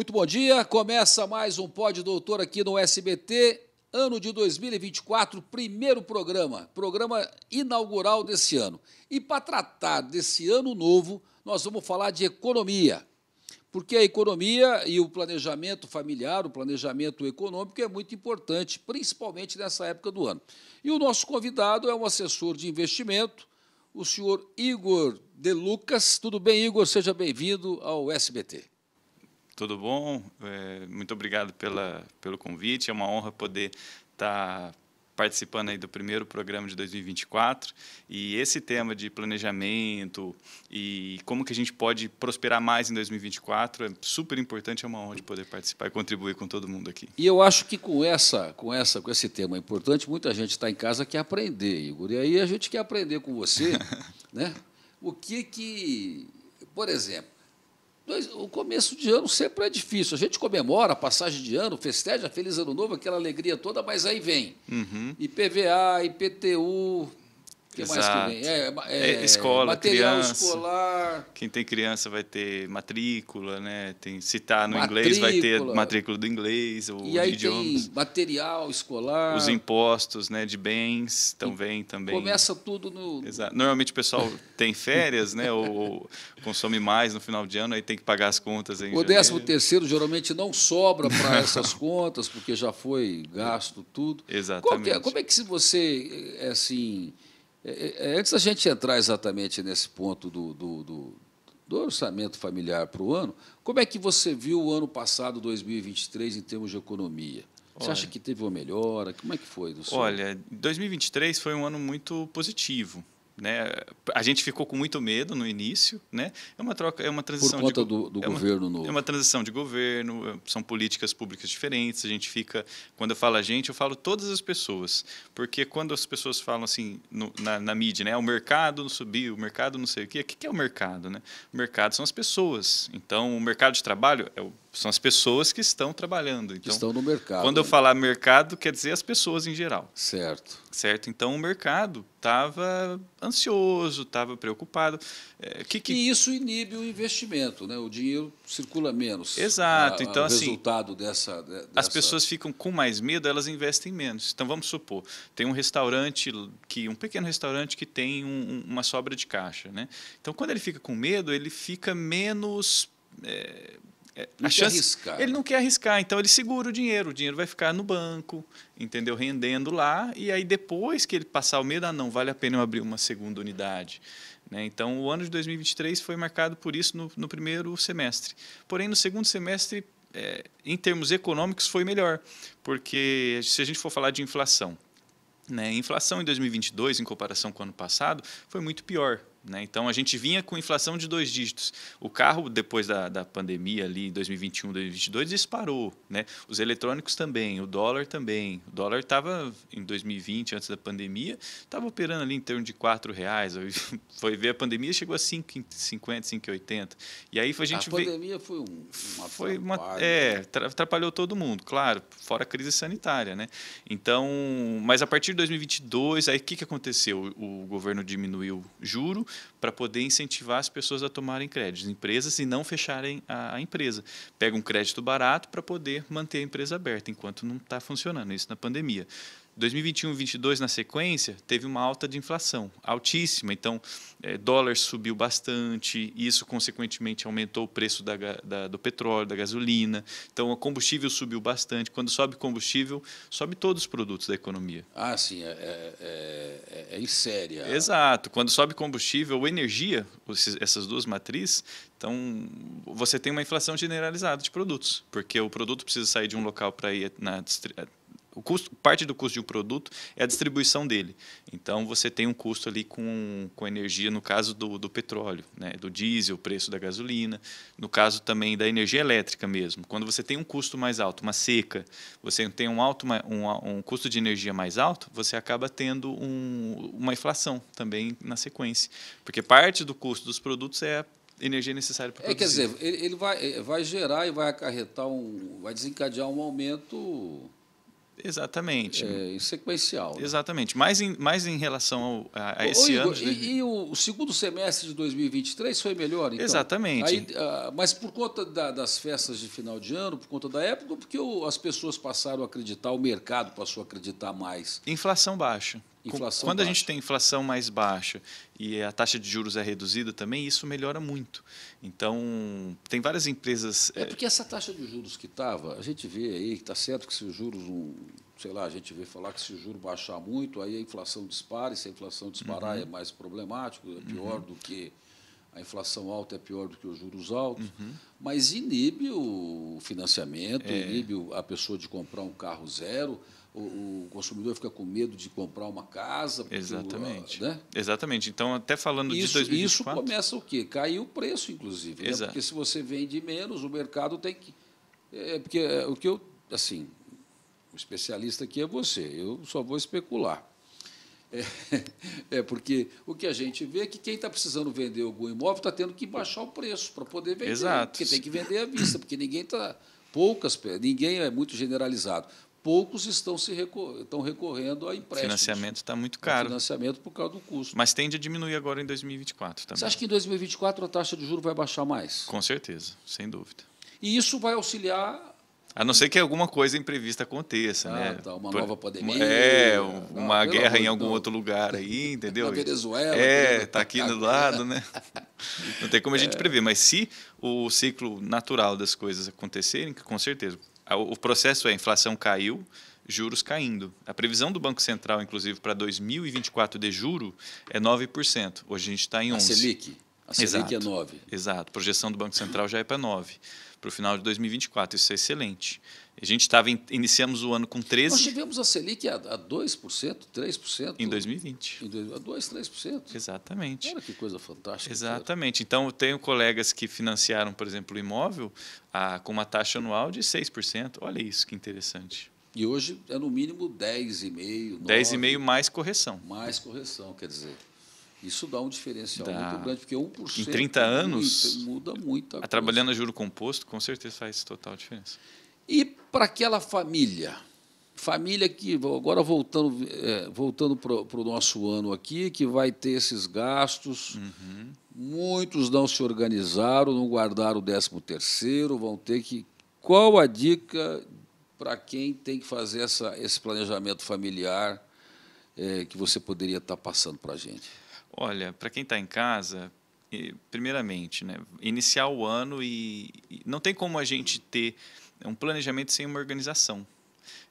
Muito bom dia. Começa mais um Pod Doutor aqui no SBT, ano de 2024, primeiro programa, programa inaugural desse ano. E para tratar desse ano novo, nós vamos falar de economia. Porque a economia e o planejamento familiar, o planejamento econômico é muito importante, principalmente nessa época do ano. E o nosso convidado é um assessor de investimento, o senhor Igor De Lucas. Tudo bem, Igor? Seja bem-vindo ao SBT tudo bom? É, muito obrigado pela, pelo convite. É uma honra poder estar tá participando aí do primeiro programa de 2024 e esse tema de planejamento e como que a gente pode prosperar mais em 2024 é super importante, é uma honra de poder participar e contribuir com todo mundo aqui. E eu acho que com essa, com essa, com esse tema importante, muita gente está em casa quer aprender, Igor. E aí a gente quer aprender com você, né? O que que, por exemplo, o começo de ano sempre é difícil. A gente comemora a passagem de ano, festeja, feliz ano novo, aquela alegria toda, mas aí vem uhum. IPVA, IPTU, que Exato. mais que vem? É, é, é, escola, material criança. escolar. Quem tem criança vai ter matrícula, né? Tem, se está no matrícula. inglês, vai ter matrícula do inglês, ou e aí idiomas. Tem material escolar. Os impostos né, de bens também, também. Começa tudo no. Exato. Normalmente o pessoal tem férias, né? Ou, ou, consome mais no final de ano, aí tem que pagar as contas. Em o 13 terceiro geralmente não sobra para essas contas, porque já foi gasto tudo. É, Exatamente. Como é, como é que se você eh, assim é, é, é, antes da gente entrar exatamente nesse ponto do, do, do, do orçamento familiar para o ano, como é que você viu o ano passado, 2023, em termos de economia? Você olha, acha que teve uma melhora? Como é que foi? Do olha, 2023 foi um ano muito positivo. Né? A gente ficou com muito medo no início, né? É uma troca, é uma transição de, do, do é governo uma, novo. É uma transição de governo, é, são políticas públicas diferentes. A gente fica, quando eu falo a gente, eu falo todas as pessoas, porque quando as pessoas falam assim no, na, na, mídia, né? Ah, o mercado não subiu, o mercado não sei o quê. O que é o mercado, né? O mercado são as pessoas. Então, o mercado de trabalho é o são as pessoas que estão trabalhando. Então, que estão no mercado. Quando eu né? falar mercado, quer dizer as pessoas em geral. Certo. Certo. Então o mercado estava ansioso, estava preocupado. É, que, que... E isso inibe o investimento, né? O dinheiro circula menos. Exato. A, então, o assim, resultado dessa, dessa. As pessoas ficam com mais medo, elas investem menos. Então vamos supor, tem um restaurante que um pequeno restaurante que tem um, uma sobra de caixa, né? Então quando ele fica com medo, ele fica menos é, é, não a chance, arriscar. Ele não quer arriscar, então ele segura o dinheiro, o dinheiro vai ficar no banco, entendeu? Rendendo lá, e aí depois que ele passar o medo, ah, não, vale a pena eu abrir uma segunda unidade. Né? Então, o ano de 2023 foi marcado por isso no, no primeiro semestre. Porém, no segundo semestre, é, em termos econômicos, foi melhor, porque se a gente for falar de inflação, né? A inflação em 2022, em comparação com o ano passado, foi muito pior. Né? Então a gente vinha com inflação de dois dígitos. O carro, depois da, da pandemia ali em 2021, 2022, disparou. Né? Os eletrônicos também, o dólar também. O dólar estava em 2020, antes da pandemia, estava operando ali em torno de R$ reais. Foi ver a pandemia, chegou a 5,50, 5,80. E aí a gente A pandemia foi um, uma foi uma É, né? atrapalhou todo mundo, claro, fora a crise sanitária. Né? Então, mas a partir de 2022, aí o que, que aconteceu? O governo diminuiu juro para poder incentivar as pessoas a tomarem créditos, empresas e não fecharem a, a empresa. Pega um crédito barato para poder manter a empresa aberta enquanto não está funcionando isso na pandemia. 2021 e 2022, na sequência, teve uma alta de inflação, altíssima. Então, é, dólar subiu bastante, e isso, consequentemente, aumentou o preço da, da, do petróleo, da gasolina. Então, o combustível subiu bastante. Quando sobe combustível, sobe todos os produtos da economia. Ah, sim, é, é, é séria. Exato. Quando sobe combustível ou energia, essas duas matrizes, então, você tem uma inflação generalizada de produtos, porque o produto precisa sair de um local para ir na o custo, parte do custo de um produto é a distribuição dele. Então, você tem um custo ali com, com energia, no caso do, do petróleo, né? do diesel, o preço da gasolina, no caso também da energia elétrica mesmo. Quando você tem um custo mais alto, uma seca, você tem um, alto, um, um custo de energia mais alto, você acaba tendo um, uma inflação também na sequência. Porque parte do custo dos produtos é a energia necessária para produzir. É, quer dizer, ele, ele vai, eh, vai gerar e vai acarretar, um, vai desencadear um aumento Exatamente. É, sequencial. Né? Exatamente. Mais em, mais em relação ao, a, a esse ano. E, de... e, o segundo semestre de 2023 foi melhor, então? Exatamente. Aí, ah, mas por conta da, das festas de final de ano, por conta da época, porque as pessoas passaram a acreditar, o mercado passou a acreditar mais? Inflação baixa. Inflação Quando baixa. a gente tem inflação mais baixa e a taxa de juros é reduzida também, isso melhora muito. Então, tem várias empresas. É, é porque essa taxa de juros que estava, a gente vê aí que está certo que se os juros, sei lá, a gente vê falar que se o juro baixar muito, aí a inflação dispara, e se a inflação disparar uhum. é mais problemático, é pior uhum. do que a inflação alta é pior do que os juros altos, uhum. mas inibe o financiamento, é. inibe a pessoa de comprar um carro zero o, o, consumidor fica com medo de comprar uma casa. Porque, Exatamente. Né? Exatamente. Então, até falando isso, de 2024... Isso começa o quê? Caiu o preço, inclusive. Né? Porque se você vende menos, o mercado tem que... É, é, porque é, o que eu... Assim, o especialista aqui é você. Eu só vou especular. É, é, porque o que a gente vê é que quem está precisando vender algum imóvel está tendo que baixar o preço para poder vender. Exato. Porque tem que vender à vista, porque ninguém está. Poucas, ninguém é muito generalizado poucos estão se estão recorrendo a empréstimos. Financiamento está muito caro. Financiamento por causa do custo. Mas tende a diminuir agora em 2024 também. Você acha que em 2024 a taxa de juros vai baixar mais? Com certeza, sem dúvida. E isso vai auxiliar a não ser que alguma coisa imprevista aconteça, ah, né? Tá, uma Por, nova pandemia. É, uma ah, guerra em algum não. outro lugar aí, entendeu? Na Venezuela. É, está aqui do lado, né? Não tem como a gente é. prever. Mas se o ciclo natural das coisas acontecerem, com certeza, o processo é inflação caiu, juros caindo. A previsão do Banco Central, inclusive, para 2024 de juro é 9%. Hoje a gente está em 11%. A Selic? A Selic é Exato. é 9%. Exato. A projeção do Banco Central já é para 9% para o final de 2024. Isso é excelente. A gente estava iniciamos o ano com 13. Nós tivemos a Selic a, a 2%, 3%. Em 2020. Em a 2, 3%. Exatamente. Olha que coisa fantástica. Exatamente. Então, eu tenho colegas que financiaram, por exemplo, o imóvel a, com uma taxa anual de 6%. Olha isso que interessante. E hoje é no mínimo 10,5%. 10,5% mais correção. Mais correção, quer dizer. Isso dá um diferencial dá. muito grande, porque 1%. Em 30 anos. Muda, muita coisa. Trabalhando a juro composto, com certeza faz total diferença. E para aquela família, família que, agora voltando, é, voltando para o nosso ano aqui, que vai ter esses gastos, uhum. muitos não se organizaram, não guardaram o 13 terceiro, vão ter que... Qual a dica para quem tem que fazer essa, esse planejamento familiar é, que você poderia estar tá passando para a gente? Olha, para quem está em casa, primeiramente, né, iniciar o ano e, e não tem como a gente ter um planejamento sem uma organização.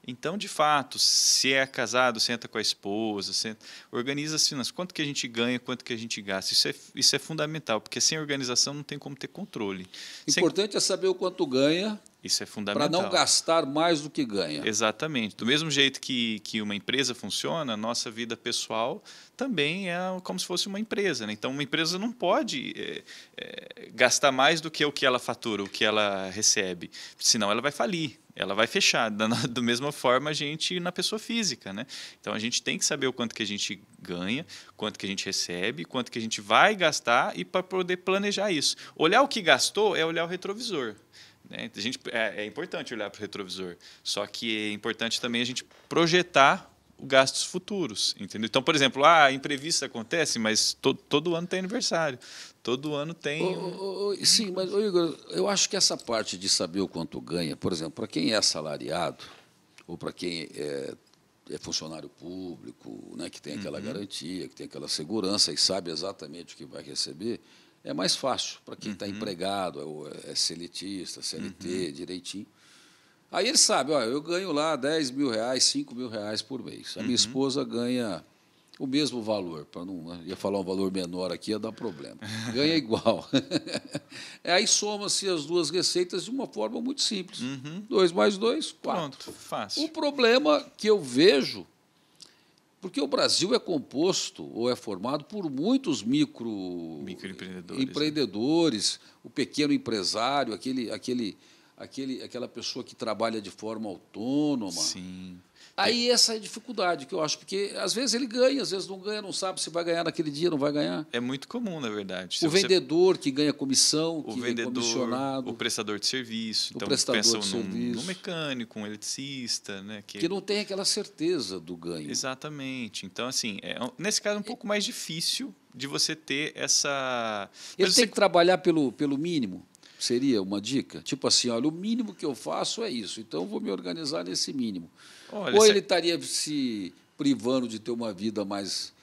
Então, de fato, se é casado, senta com a esposa, senta, organiza as finanças. Quanto que a gente ganha, quanto que a gente gasta. Isso é, isso é fundamental, porque sem organização não tem como ter controle. Importante sem... é saber o quanto ganha isso é fundamental. Para não gastar mais do que ganha. Exatamente. Do mesmo jeito que, que uma empresa funciona, a nossa vida pessoal também é como se fosse uma empresa. Né? Então, uma empresa não pode é, é, gastar mais do que o que ela fatura, o que ela recebe, senão ela vai falir ela vai fechar. Da, da mesma forma, a gente na pessoa física. Né? Então, a gente tem que saber o quanto que a gente ganha, quanto que a gente recebe, quanto que a gente vai gastar e para poder planejar isso. Olhar o que gastou é olhar o retrovisor. Né? A gente, é, é importante olhar para o retrovisor, só que é importante também a gente projetar gastos futuros, entendeu? Então, por exemplo, ah, imprevisto acontece, mas to todo ano tem aniversário, todo ano tem... Oh, oh, oh, sim, mas, Igor, eu acho que essa parte de saber o quanto ganha, por exemplo, para quem é assalariado ou para quem é, é, funcionário público, né, que tem aquela uhum. garantia, que tem aquela segurança e sabe exatamente o que vai receber, é mais fácil para quem está uhum. empregado, é, é seletista, CLT, uhum. direitinho. Aí ele sabe, ó, eu ganho lá 10 mil reais, 5 mil reais por mês. A minha uhum. esposa ganha o mesmo valor, para não né, ia falar um valor menor aqui, ia dar problema. Ganha igual. É, aí soma-se as duas receitas de uma forma muito simples. Uhum. Dois mais dois, 4. Pronto, fácil. O problema que eu vejo porque o Brasil é composto ou é formado por muitos micro, microempreendedores, né? empreendedores, né? o pequeno empresário, aquele, aquele aquele, aquela pessoa que trabalha de forma autônoma. Sim. Aí é. essa é a dificuldade que eu acho, porque às vezes ele ganha, às vezes não ganha, não sabe se vai ganhar naquele dia, não vai ganhar. É muito comum, na verdade. Se o você... vendedor que ganha comissão, o que vendedor, é comissionado. O prestador de serviço. O então, prestador pensam de num, serviço. num mecânico, um eletricista. Né, que... que não tem aquela certeza do ganho. Exatamente. Então, assim, é, nesse caso é um pouco mais difícil de você ter essa... Ele tem que trabalhar pelo, pelo mínimo. Seria uma dica? Tipo assim, olha, o mínimo que eu faço é isso, então vou me organizar nesse mínimo. Olha, Ou ele estaria se privando de ter uma vida mais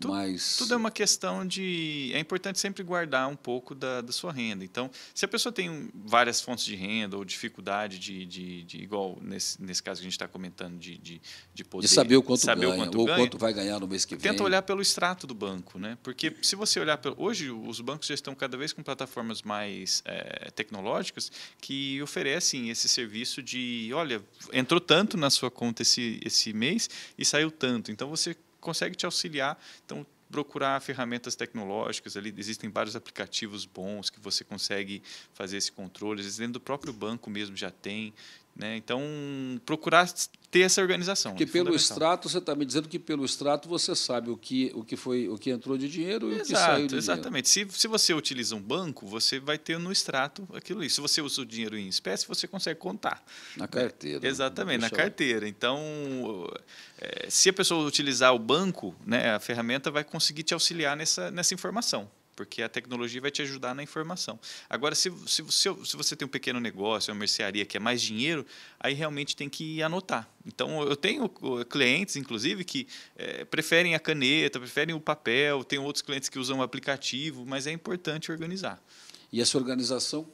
Tu, Mas... Tudo é uma questão de. É importante sempre guardar um pouco da, da sua renda. Então, se a pessoa tem várias fontes de renda ou dificuldade de. de, de igual nesse, nesse caso que a gente está comentando, de, de, de poder. De saber o quanto saber ganha, o quanto ou ganha, quanto vai ganhar no mês que vem. Tenta olhar pelo extrato do banco, né? Porque se você olhar. Pelo, hoje, os bancos já estão cada vez com plataformas mais é, tecnológicas que oferecem esse serviço de: olha, entrou tanto na sua conta esse, esse mês e saiu tanto. Então, você consegue te auxiliar. Então, procurar ferramentas tecnológicas ali existem vários aplicativos bons que você consegue fazer esse controle às vezes dentro do próprio banco mesmo já tem né? Então, procurar ter essa organização. Porque é pelo extrato, você está me dizendo que pelo extrato você sabe o que, o que, foi, o que entrou de dinheiro e Exato, o que saiu de Exatamente. Dinheiro. Se, se você utiliza um banco, você vai ter no extrato aquilo ali. Se você usa o dinheiro em espécie, você consegue contar. Na carteira. Exatamente, né? na carteira. Então, é, se a pessoa utilizar o banco, né, a ferramenta vai conseguir te auxiliar nessa, nessa informação porque a tecnologia vai te ajudar na informação. Agora, se, se, se, se, você tem um pequeno negócio, uma mercearia que é mais dinheiro, aí realmente tem que anotar. Então, eu tenho eh, clientes, inclusive, que é, preferem a caneta, preferem o papel, tem outros clientes que usam o aplicativo, mas é importante organizar. E essa organização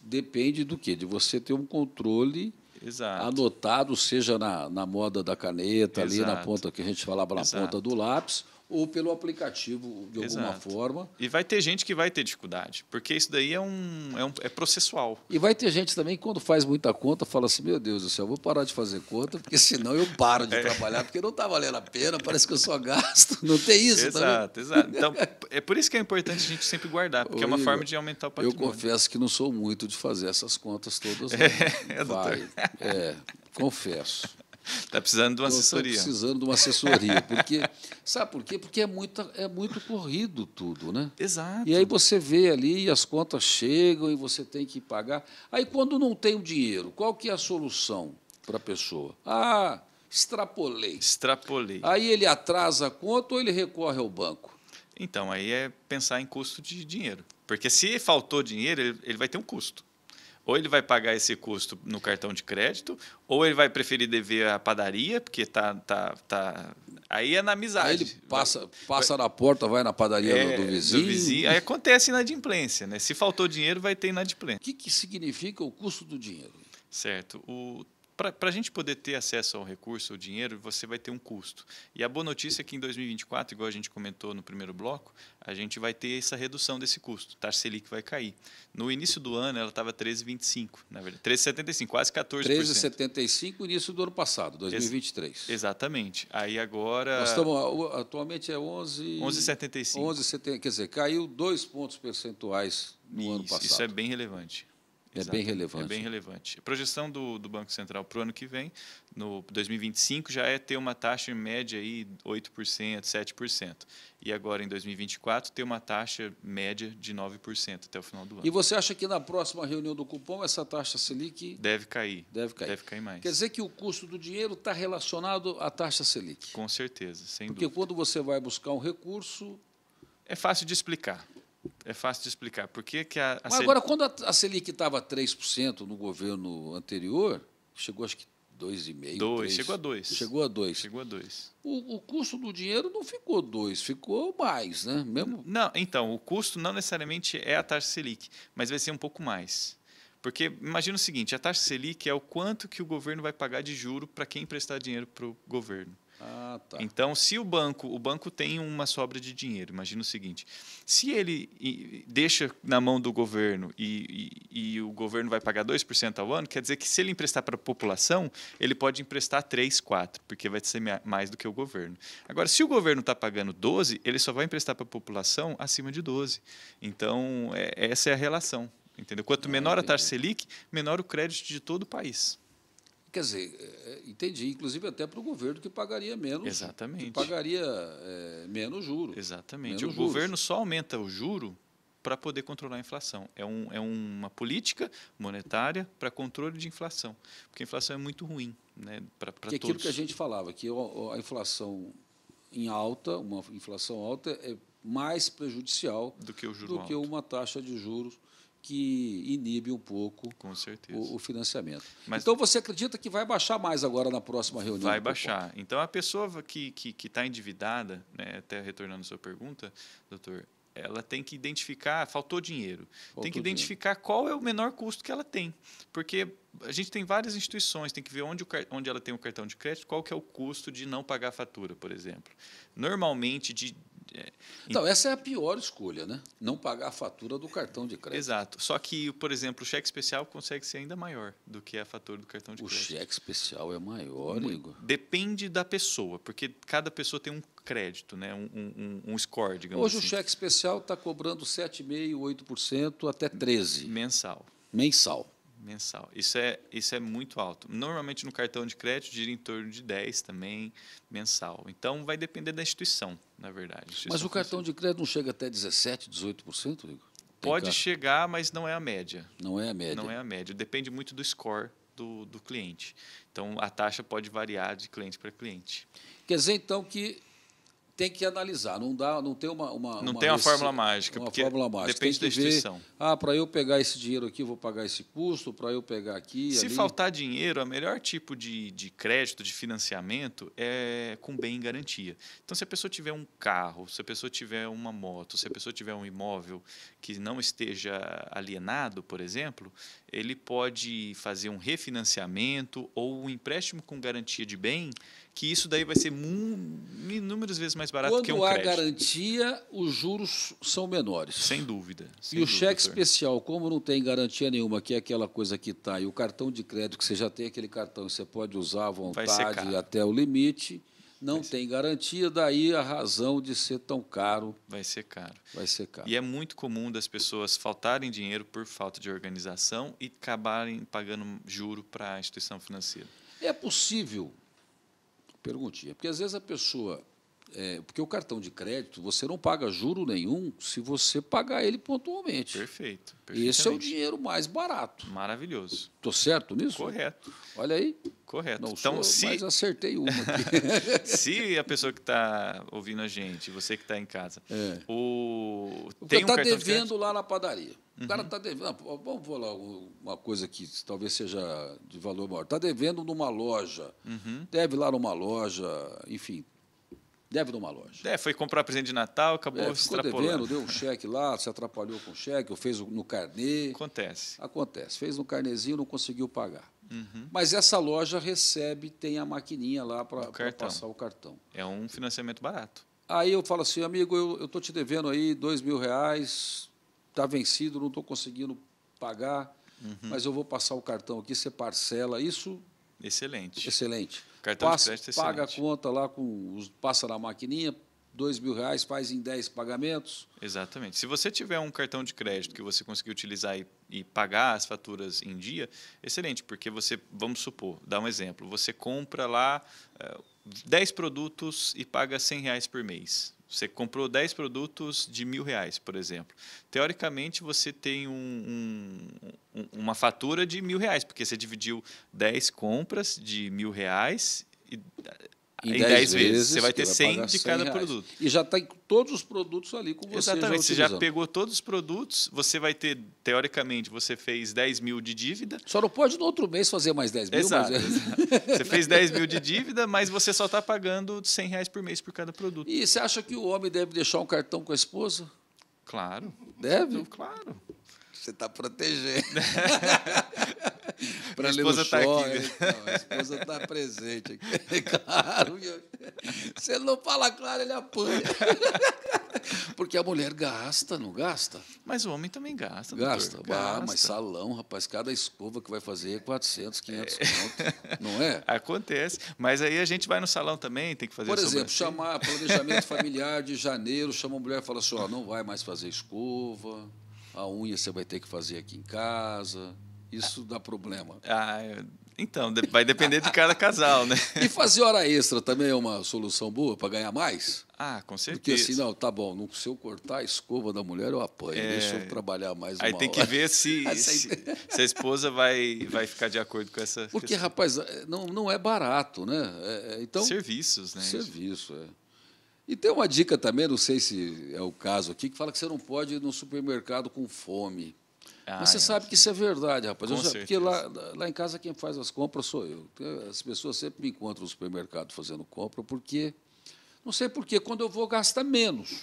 depende do quê? De você ter um controle Exato. anotado, seja na, na moda da caneta, Exato. ali na ponta que a gente falava, na Exato. ponta do lápis, ou pelo aplicativo de Exato. alguma forma. E vai ter gente que vai ter dificuldade, porque isso daí é um, é um é processual. E vai ter gente também que quando faz muita conta fala assim, meu Deus do céu, vou parar de fazer conta, porque senão eu paro de é. trabalhar, porque não está valendo a pena, parece que eu só gasto. Não tem isso exato, também. Exato, Então, é por isso que é importante a gente sempre guardar, porque Ô, é uma forma de aumentar o patrimônio. Eu confesso que não sou muito de fazer essas contas todas. É, vai, é, confesso. Está precisando de uma tá assessoria. Está precisando de uma assessoria. Porque, sabe por quê? Porque é muito, é muito corrido tudo, né? Exato. E aí você vê ali, as contas chegam e você tem que pagar. Aí quando não tem o dinheiro, qual que é a solução para a pessoa? Ah, extrapolei. Extrapolei. Aí ele atrasa a conta ou ele recorre ao banco? Então, aí é pensar em custo de dinheiro. Porque se faltou dinheiro, ele, ele vai ter um custo ou ele vai pagar esse custo no cartão de crédito, ou ele vai preferir dever à padaria, porque tá, tá, tá... aí é na amizade. Aí ele passa, passa vai... na porta, vai na padaria é, do, do, vizinho. do vizinho. Aí acontece inadimplência, né? Se faltou dinheiro, vai ter inadimplência. O que, que significa o custo do dinheiro? Certo. O para a gente poder ter acesso ao recurso, ao dinheiro, você vai ter um custo. E a boa notícia é que em 2024, igual a gente comentou no primeiro bloco, a gente vai ter essa redução desse custo. Tá? A Selic vai cair. No início do ano, ela estava 13,25, na verdade. 13,75, quase 14%. 13,75 início do ano passado, 2023. Ex exatamente. Aí agora... Nós estamos, atualmente é 11... 11,75. 11, quer dizer, caiu dois pontos percentuais no isso, ano passado. Isso é bem relevante. É, é bem relevante. É bem relevante. A projeção do, do Banco Central para o ano que vem, no 2025, já é ter uma taxa em média aí 8%, 7%. E agora, em 2024, ter uma taxa média de 9% até o final do ano. E você acha que na próxima reunião do cupom essa taxa Selic... Deve cair. Deve cair. Deve cair mais. Quer dizer que o custo do dinheiro está relacionado à taxa Selic. Com certeza, sem Porque dúvida. Porque quando você vai buscar um recurso... É fácil de explicar. É fácil de explicar. Por que, que a, a Mas Selic... agora, quando a, a Selic estava 3% no governo anterior, chegou acho que 2,5%. 2, chegou a 2. Chegou a 2. Chegou a 2. O, o custo do dinheiro não ficou 2, ficou mais, né? Mesmo... Não, então, o custo não necessariamente é a taxa Selic, mas vai ser um pouco mais. Porque imagina o seguinte, a taxa Selic é o quanto que o governo vai pagar de juro para quem emprestar dinheiro para o governo. Ah, tá. Então, se o banco, o banco tem uma sobra de dinheiro, imagina o seguinte: se ele deixa na mão do governo e, e, e o governo vai pagar 2% ao ano, quer dizer que se ele emprestar para a população, ele pode emprestar 3, 4, porque vai ser mais do que o governo. Agora, se o governo está pagando 12, ele só vai emprestar para a população acima de 12. Então, é, essa é a relação. Entendeu? Quanto ah, menor a taxa Selic, menor o crédito de todo o país. Quer dizer, eh, eh, entendi, inclusive até para o governo que pagaria menos. Exatamente. pagaria é, menos juros. Exatamente. Menos o juros. governo só aumenta o juro para poder controlar a inflação. É, um, é uma política monetária para controle de inflação, porque a inflação é muito ruim né, para todos. É aquilo que a gente falava, que a inflação em alta, uma inflação alta, é mais prejudicial do que, o juro do alto. que uma taxa de juros que inibe um pouco o, o, financiamento. Mas então você acredita que vai baixar mais agora na próxima reunião? Vai baixar. Então a pessoa que está que, que tá endividada, né, até retornando à sua pergunta, doutor, ela tem que identificar, faltou dinheiro, faltou tem que identificar dinheiro. qual é o menor custo que ela tem, porque a gente tem várias instituições, tem que ver onde, o, onde ela tem o cartão de crédito, qual que é o custo de não pagar a fatura, por exemplo. Normalmente, de é. Então, essa é a pior escolha, né? Não pagar a fatura do cartão de crédito. Exato. Só que, por exemplo, o cheque especial consegue ser ainda maior do que a fatura do cartão de crédito. O cheque especial é maior, Igor? Depende da pessoa, porque cada pessoa tem um crédito, né? um, um, um score, digamos Hoje assim. o cheque especial está cobrando 7,5%, 8%, até 13%. Mensal. Mensal mensal. Isso é, isso é muito alto. Normalmente no cartão de crédito gira em torno de 10 também mensal. Então vai depender da instituição, na verdade. Instituição mas o cartão de crédito não chega até 17, 18%, Igor? Pode chegar, mas não é a média. Não é a média. Não é a média. Depende muito do score do, do cliente. Então a taxa pode variar de cliente para cliente. Quer dizer então que tem que analisar. Não dá, não tem uma, uma não uma tem uma fórmula mágica, uma porque fórmula mágica. depende da instituição. Ver, ah, para eu pegar esse dinheiro aqui, vou pagar esse custo. Para eu pegar aqui, se ali... faltar dinheiro, o melhor tipo de, de crédito, de financiamento é com bem em garantia. Então, se a pessoa tiver um carro, se a pessoa tiver uma moto, se a pessoa tiver um imóvel que não esteja alienado, por exemplo, ele pode fazer um refinanciamento ou um empréstimo com garantia de bem, que isso daí vai ser inúmeras vezes mais mais barato Quando que um crédito. Quando há garantia, os juros são menores. Sem dúvida. Sem e o cheque especial, como não tem garantia nenhuma, que é aquela coisa que está, e o cartão de crédito, que você já tem aquele cartão, você pode usar à vontade até o limite, não tem garantia, daí a razão de ser tão caro. Vai ser caro. Vai ser caro. E é muito comum das pessoas faltarem dinheiro por falta de organização e acabarem pagando juro para a instituição financeira. É possível, perguntinha, porque às vezes a pessoa é, porque o cartão de crédito, você não paga juro nenhum se você pagar ele pontualmente. Perfeito. Esse é o dinheiro mais barato. Maravilhoso. Estou certo nisso? Correto. Olha aí. Correto. Não então, sou, se... mas acertei uma se a pessoa que está ouvindo a gente, você que está em casa, é. o... o tem um está devendo de lá na padaria. Uhum. O cara está uhum. devendo. Vamos falar uma coisa que talvez seja de valor maior. Está devendo numa loja. Uhum. Deve lá numa loja, enfim, Deve numa loja. É, foi comprar presente de Natal, acabou é, se extrapolando. Devendo, deu um cheque lá, se atrapalhou com o cheque, ou fez no carnê. Acontece. Acontece. Fez no carnezinho, não conseguiu pagar. Uhum. Mas essa loja recebe, tem a maquininha lá para passar o cartão. É um financiamento barato. Aí eu falo assim, amigo, eu estou te devendo aí dois mil reais, está vencido, não estou conseguindo pagar, uhum. mas eu vou passar o cartão aqui, você parcela. Isso Excelente. Excelente. Cartão Passa, de crédito Paga excelente. a conta lá, com os, passa na maquininha, dois mil reais, faz em 10 pagamentos. Exatamente. Se você tiver um cartão de crédito que você conseguir utilizar e, e, pagar as faturas em dia, excelente, porque você, vamos supor, dar um exemplo, você compra lá uh, eh, 10 produtos e paga 100 reais por mês. Você comprou 10 produtos de mil reais, por exemplo. Teoricamente, você tem um, um, uma fatura de mil reais, porque você dividiu 10 compras de mil reais e em 10 vezes, vezes, você vai ter 100 de cada produto. E já tem tá todos os produtos ali com você. Exatamente, já você já pegou todos os produtos, você vai ter, teoricamente, você fez 10 mil de dívida. Só não pode no outro mês fazer mais 10 mil. Exato, mas... É. exato. Você fez 10 mil de dívida, mas você só está pagando 100 reais por mês por cada produto. E você acha que o homem deve deixar um cartão com a esposa? Claro. Deve? Então, claro. Você está protegendo. para ler o Tá aqui. a esposa está presente aqui. Claro. Se ele não fala claro, ele apanha. Porque a mulher gasta, não gasta? Mas o homem também gasta. Gasta. Doutor. Ah, mas salão, rapaz, cada escova que vai fazer é 400, 500 é. não é? Acontece. Mas aí a gente vai no salão também, tem que fazer Por exemplo, chamar planejamento familiar de janeiro, chama a mulher e fala assim: ó, não vai mais fazer escova, a unha você vai ter que fazer aqui em casa. Isso dá problema. Ah, eu então, vai depender de cada casal, né? E fazer hora extra também é uma solução boa para ganhar mais? Ah, com certeza. Porque assim, não, tá bom, não, se eu cortar a escova da mulher, eu apoio, é... deixa eu trabalhar mais Aí tem hora. que ver se, se, se, a esposa vai, vai ficar de acordo com essa Porque, questão. rapaz, é, não, não é barato, né? É, é, então, serviços, né? Serviço, é. E tem uma dica também, não sei se é o caso aqui, que fala que você não pode ir no supermercado com fome. Ah, Mas você é. sabe que isso é verdade, rapaz. Eu já, porque lá, lá em casa quem faz as compras sou eu. As pessoas sempre me encontram no supermercado fazendo compra, porque. Não sei porquê, quando eu vou, gasta menos.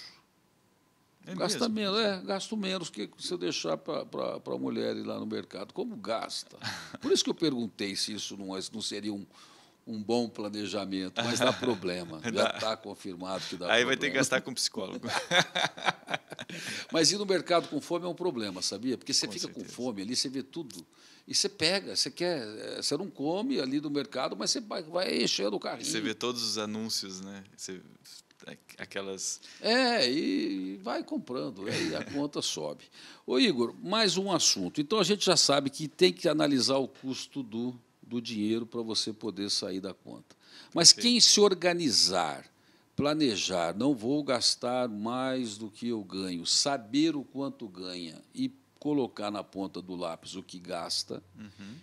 É gasta mesmo? menos, é, gasto menos que se eu deixar para a mulher ir lá no mercado. Como gasta? Por isso que eu perguntei se isso não, é, não seria um, um bom planejamento, mas dá problema. Já está confirmado que dá Aí problema. Aí vai ter que gastar com psicólogo. mas ir no mercado com fome é um problema, sabia? Porque você com fica certeza. com fome ali, você vê tudo. E você pega, você quer, eh, você não come ali do mercado, mas você vai, vai enchendo o carrinho. E você vê todos os anúncios, né? Você, é, aquelas. É, e vai comprando, aí a conta sobe. Ô Igor, mais um assunto. Então a gente já sabe que tem que analisar o custo do do dinheiro para você poder sair da conta. Mas quem se organizar, planejar, não vou gastar mais do que eu ganho, saber o quanto ganha e colocar na ponta do lápis o que gasta, uhum.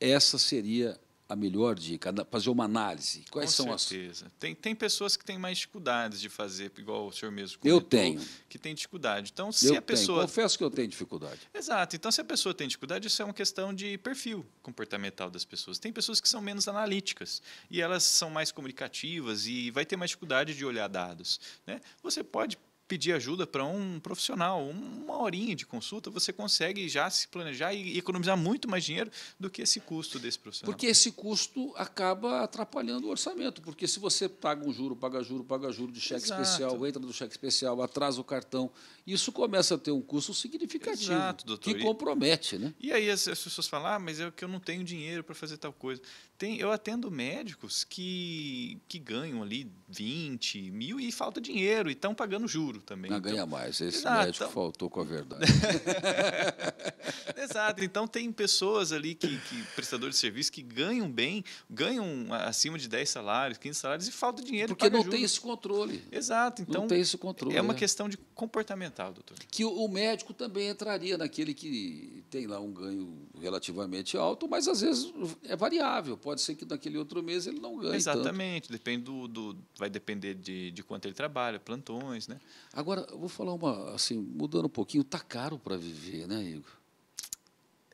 essa seria a melhor dica, fazer uma análise? Quais Com são certeza. as. Tem, tem pessoas que têm mais dificuldades de fazer, igual o senhor mesmo comentou, Eu tenho. Que tem dificuldade. Então, se eu a pessoa. Tenho. Confesso que eu tenho dificuldade. Exato. Então, se a pessoa tem dificuldade, isso é uma questão de perfil comportamental das pessoas. Tem pessoas que são menos analíticas e elas são mais comunicativas e vai ter mais dificuldade de olhar dados. Né? Você pode pedir ajuda para um profissional, uma horinha de consulta, você consegue já se planejar e economizar muito mais dinheiro do que esse custo desse profissional. Porque esse custo acaba atrapalhando o orçamento, porque se você paga um juro, paga juro, paga juro de cheque Exato. especial, entra no cheque especial, atrasa o cartão, isso começa a ter um custo significativo Exato, doutor. que compromete, né? E aí as, as pessoas falam, ah, mas é que eu não tenho dinheiro para fazer tal coisa. Tem, eu atendo médicos que, que ganham ali 20 mil e falta dinheiro e estão pagando juros futuro também. Não, então, ganha mais. Esse exato, médico então... faltou com a verdade. exato. Então, tem pessoas ali que, que, prestadores de serviço, que ganham bem, ganham acima de 10 salários, 15 salários e falta dinheiro. Porque não juros. tem esse controle. Exato. Então, não tem esse controle. É uma é. questão de comportamental, doutor. Que o, médico também entraria naquele que tem lá um ganho relativamente alto, mas às vezes é variável. Pode ser que naquele outro mês ele não ganhe. Exatamente. Tanto. Depende do, do, vai depender de, de quanto ele trabalha, plantões, né? Agora, eu vou falar uma, assim, mudando um pouquinho, tá caro para viver, né, Igor?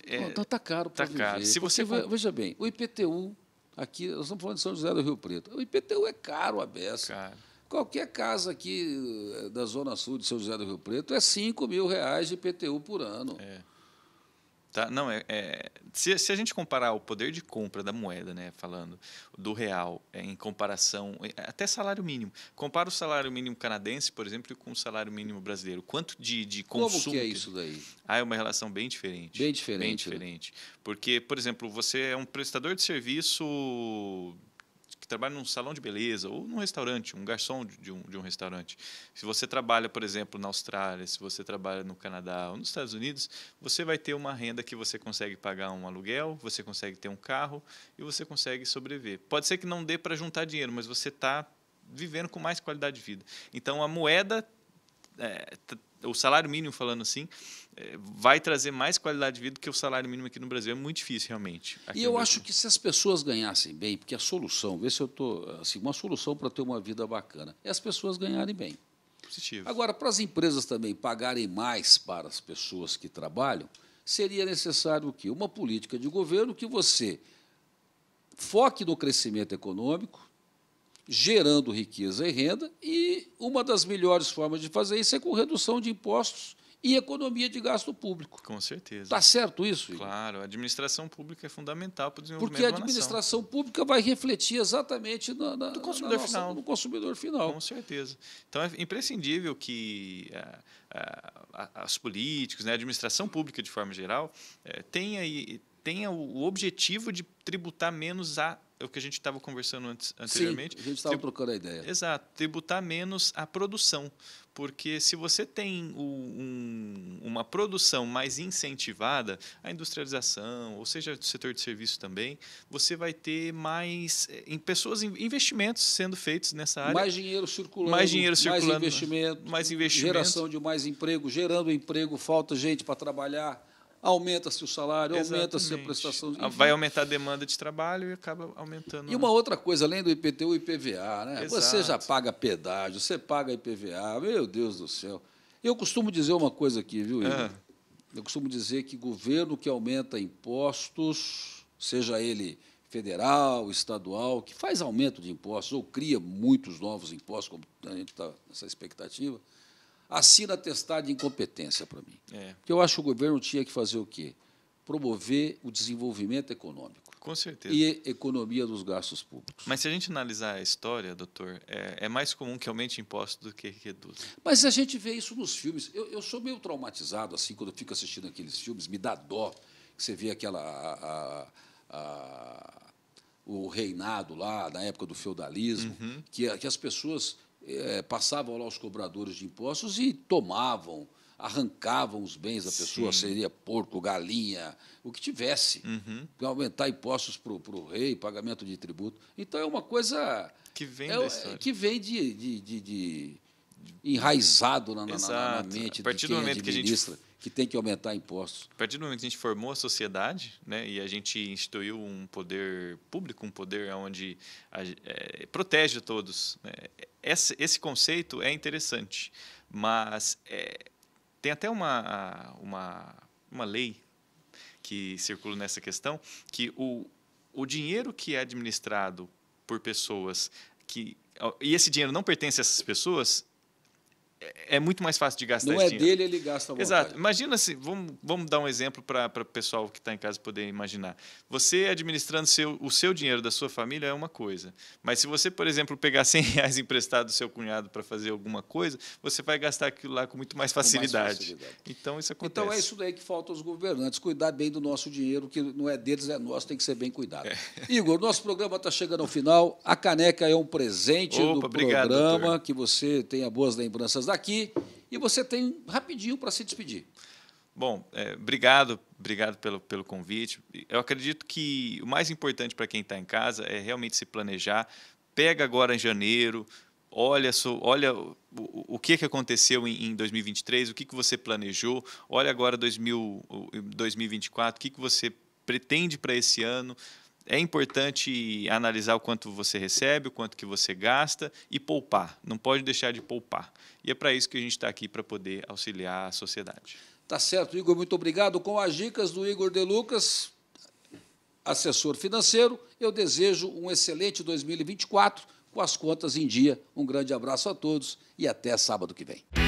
É, tá, tá caro para tá viver. Caro. Se você Porque, for... Veja bem, o IPTU, aqui, nós estamos falando de São José do Rio Preto. O IPTU é caro a beça. Caro. Qualquer casa aqui eh, da Zona Sul de São José do Rio Preto é 5 mil reais de IPTU por ano. É. Tá? Não, é, é se, se, a gente comparar o poder de compra da moeda, né, falando do real, é, em comparação, é, até salário mínimo. Compara o salário mínimo canadense, por exemplo, com o salário mínimo brasileiro. Quanto de, de consumo. Como que é isso daí? Ah, é uma relação bem diferente. Bem diferente. Bem diferente. Né? Porque, por exemplo, você é um prestador de serviço trabalha num salão de beleza ou num restaurante, um garçom de um, de um restaurante, se você trabalha, por exemplo, na Austrália, se você trabalha no Canadá ou nos Estados Unidos, você vai ter uma renda que você consegue pagar um aluguel, você consegue ter um carro e você consegue sobreviver. Pode ser que não dê para juntar dinheiro, mas você está vivendo com mais qualidade de vida. Então, a moeda é, o salário mínimo, falando assim, eh, vai trazer mais qualidade de vida do que o salário mínimo aqui no Brasil. É muito difícil, realmente. E eu acho que se as pessoas ganhassem bem, porque a solução, vê se eu estou. Assim, uma solução para ter uma vida bacana é as pessoas ganharem bem. Positivo. Agora, para as empresas também pagarem mais para as pessoas que trabalham, seria necessário o Uma política de governo que você foque no crescimento econômico, gerando riqueza e renda, e uma das melhores formas de fazer isso é com redução de impostos e economia de gasto público. Com certeza. Está certo isso? Igor? Claro, a administração pública é fundamental para o desenvolvimento Porque a administração nação. pública vai refletir exatamente na, na, consumidor na nossa, final. no consumidor final. Com certeza. Então, é imprescindível que é, é, as políticos, né, a administração pública, de forma geral, é, tenha tenha o objetivo de tributar menos a é o que a gente estava conversando antes, anteriormente. Sim, a gente estava trocando a ideia. Exato, tributar menos a produção. Porque se você tem o, um, uma produção mais incentivada, a industrialização, ou seja, o setor de serviço também, você vai ter mais eh, em pessoas, investimentos sendo feitos nessa área. Mais dinheiro circulando. Mais dinheiro circulando. Mais investimento. Mais investimento. Geração de mais emprego, gerando emprego, falta gente para trabalhar aumenta-se o salário, aumenta-se a prestação. Ah, Enfim. Vai aumentar a demanda de trabalho e acaba aumentando. E né? uma outra coisa, além do IPTU e IPVA, né? Exato. Você já paga pedágio, você paga IPVA, meu Deus do céu. Eu costumo dizer uma coisa aqui, viu, Igor? Ah. Eu costumo dizer que governo que aumenta impostos, seja ele federal, estadual, que faz aumento de impostos ou cria muitos novos impostos, como a gente está nessa expectativa, assina atestado de incompetência para mim. É. Porque eu acho que o governo tinha que fazer o quê? Promover o desenvolvimento econômico. Com certeza. E economia dos gastos públicos. Mas se a gente analisar a história, doutor, é, é mais comum que aumente impostos do que reduza. Mas a gente vê isso nos filmes. Eu, eu sou meio traumatizado, assim, quando eu fico assistindo aqueles filmes, me dá dó que você vê aquela. A, a, a, o reinado lá, na época do feudalismo, uhum. que, que as pessoas é, passavam lá os cobradores de impostos e tomavam, arrancavam os bens da pessoa, Sim. seria porco, galinha, o que tivesse, uhum. para aumentar impostos para o rei, pagamento de tributo. Então é uma coisa que vem, é, que vem de, de, de, de enraizado na, na, na, mente a partir do, do momento que a gente que tem que aumentar impostos. A partir do momento que a gente formou a sociedade né, e a gente instituiu um poder público, um poder onde a, é, protege todos, né, esse, esse, conceito é interessante, mas é, tem até uma, uma, uma lei que circula nessa questão que o, o dinheiro que é administrado por pessoas que e esse dinheiro não pertence a essas pessoas, é, é muito mais fácil de gastar Não é dinheiro. dele, ele gasta Exato. Imagina se, vamos, vamos dar um exemplo para o pessoal que está em casa poder imaginar. Você administrando seu, o seu dinheiro da sua família é uma coisa, mas se você, por exemplo, pegar 100 reais emprestado do seu cunhado para fazer alguma coisa, você vai gastar aquilo lá com muito mais facilidade. Mais facilidade. Então, isso acontece. Então, é isso daí que falta aos governantes, cuidar bem do nosso dinheiro, que não é deles, é nosso, tem que ser bem cuidado. É. Igor, nosso programa está chegando ao final. A caneca é um presente Opa, do obrigado, programa, doutor. que você tenha boas lembranças da aqui e você tem rapidinho para se despedir. Bom, é, obrigado, obrigado pelo, pelo convite. Eu acredito que o mais importante para quem está em casa é realmente se planejar. Pega agora em janeiro, olha, olha o, o que, que aconteceu em, em 2023, o que, que você planejou, olha agora 2000, 2024, o que, que você pretende para esse ano, é importante analisar o quanto você recebe, o quanto que você gasta e poupar. Não pode deixar de poupar. E é para isso que a gente está aqui para poder auxiliar a sociedade. Tá certo, Igor. Muito obrigado. Com as dicas do Igor De Lucas, assessor financeiro, eu desejo um excelente 2024 com as contas em dia. Um grande abraço a todos e até sábado que vem.